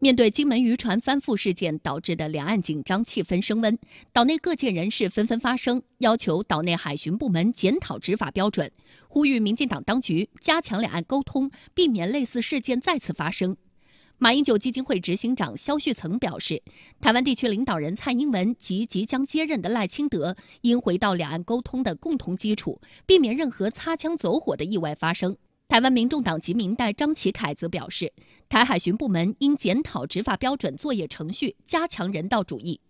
面对金门渔船翻覆事件导致的两岸紧张气氛升温，岛内各界人士纷纷发声，要求岛内海巡部门检讨执法标准，呼吁民进党当局加强两岸沟通，避免类似事件再次发生。马英九基金会执行长肖旭曾表示，台湾地区领导人蔡英文及即将接任的赖清德应回到两岸沟通的共同基础，避免任何擦枪走火的意外发生。台湾民众党籍民代张启凯则表示，台海巡部门应检讨执法标准、作业程序，加强人道主义。